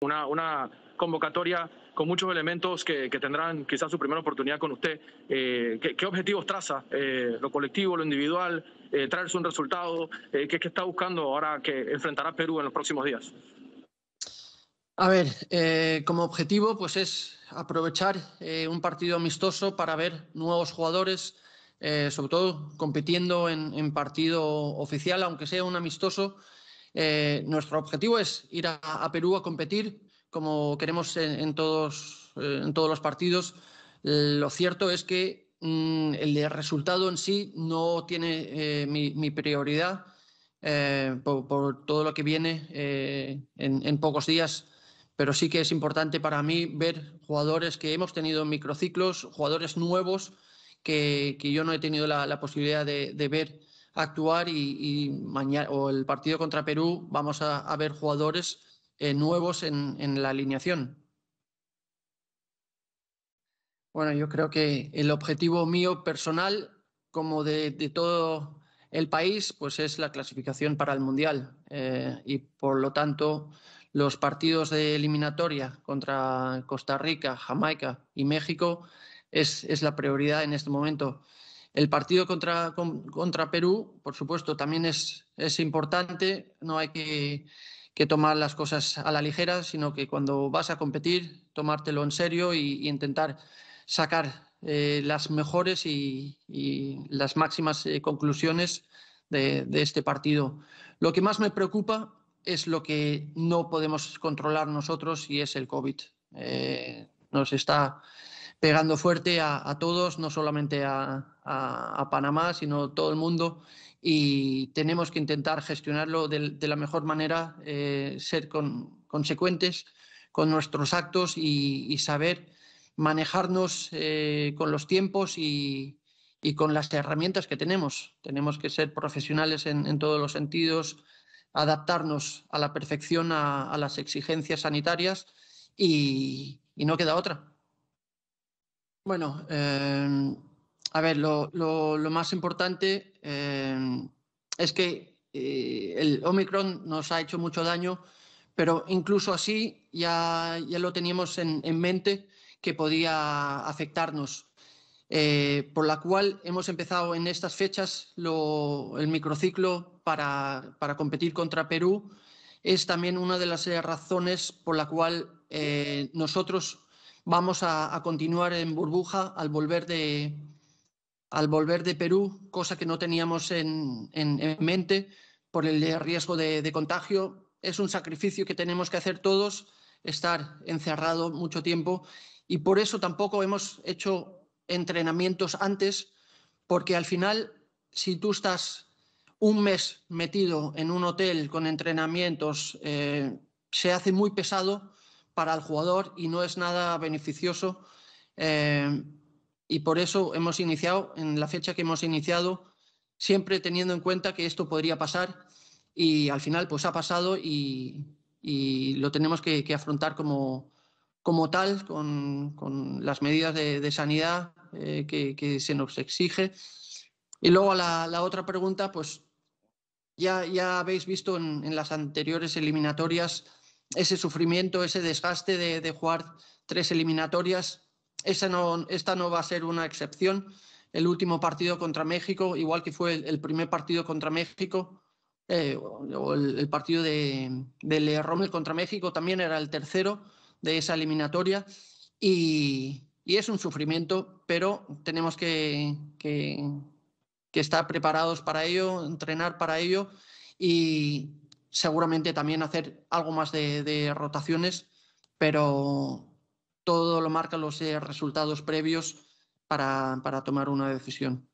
Una, convocatoria con muchos elementos que, tendrán quizás su primera oportunidad con usted. Eh, ¿qué, objetivos traza? Eh, ¿Lo colectivo, lo individual? Eh, ¿Traerse un resultado? ¿qué, está buscando ahora que enfrentará Perú en los próximos días? A ver, como objetivo, pues es aprovechar un partido amistoso para ver nuevos jugadores, sobre todo compitiendo en, partido oficial, aunque sea un amistoso, eh, nuestro objetivo es ir a, Perú a competir como queremos eh, en, todos, los partidos. Lo cierto es que mm, el resultado en sí no tiene eh, mi, prioridad por, todo lo que viene en, pocos días pero sí que es importante para mí ver jugadores que hemos tenido en microciclos, jugadores nuevos que, yo no he tenido la, posibilidad de, de ver actuar y, mañana o el partido contra Perú vamos a, ver jugadores eh, nuevos en, en, la alineación. Bueno, yo creo que el objetivo mío personal, como de, todo el país, pues es la clasificación para el Mundial. Eh, y por lo tanto, los partidos de eliminatoria contra Costa Rica, Jamaica y México es, es la prioridad en este momento. El partido contra, contra Perú, por supuesto, también es, es importante. No hay que, tomar las cosas a la ligera, sino que cuando vas a competir, tomártelo en serio y, intentar sacar eh, las mejores y, las máximas eh, conclusiones de, de este partido. Lo que más me preocupa es lo que no podemos controlar nosotros y es el COVID. Eh, nos está pegando fuerte a, a todos, no solamente a, a, Panamá, sino todo el mundo y tenemos que intentar gestionarlo de, la mejor manera, eh, ser con, consecuentes con nuestros actos y, saber manejarnos eh, con los tiempos y, y, con las herramientas que tenemos. Tenemos que ser profesionales en, todos los sentidos, adaptarnos a la perfección a, las exigencias sanitarias y, y, no queda otra. Bueno, eh, a ver, lo, más importante em, es que eh, el Omicron nos ha hecho mucho daño, pero incluso así ya, ya lo teníamos en, mente que podía afectarnos, eh, por la cual hemos empezado en estas fechas el microciclo para, para, competir contra Perú. Es también una de las eh, razones por la cual nosotros vamos a continuar en burbuja al volver de, al volver de Perú, cosa que no teníamos en, mente por el riesgo de, contagio. Es un sacrificio que tenemos que hacer todos, estar encerrado mucho tiempo y por eso tampoco hemos hecho entrenamientos antes, porque al final, si tú estás un mes metido en un hotel con entrenamientos, eh, se hace muy pesado para el jugador y no es nada beneficioso. Eh, y por eso hemos iniciado, en la fecha que hemos iniciado, siempre teniendo en cuenta que esto podría pasar y al final pues ha pasado y, lo tenemos que, afrontar como, como, tal, con, con las medidas de, sanidad eh, que, se nos exige. Y luego la, la otra pregunta, pues ya, ya habéis visto en, las anteriores eliminatorias ese sufrimiento, ese desgaste de, de jugar tres eliminatorias esta no va a ser una excepción. El último partido contra México, igual que fue el, primer partido contra México, eh, o el, partido de, de Rommel contra México, también era el tercero de esa eliminatoria. Y, es un sufrimiento, pero tenemos que, estar preparados para ello, entrenar para ello y seguramente también hacer algo más de, de rotaciones, pero, todo lo marcan los eh, resultados previos para, para tomar una decisión.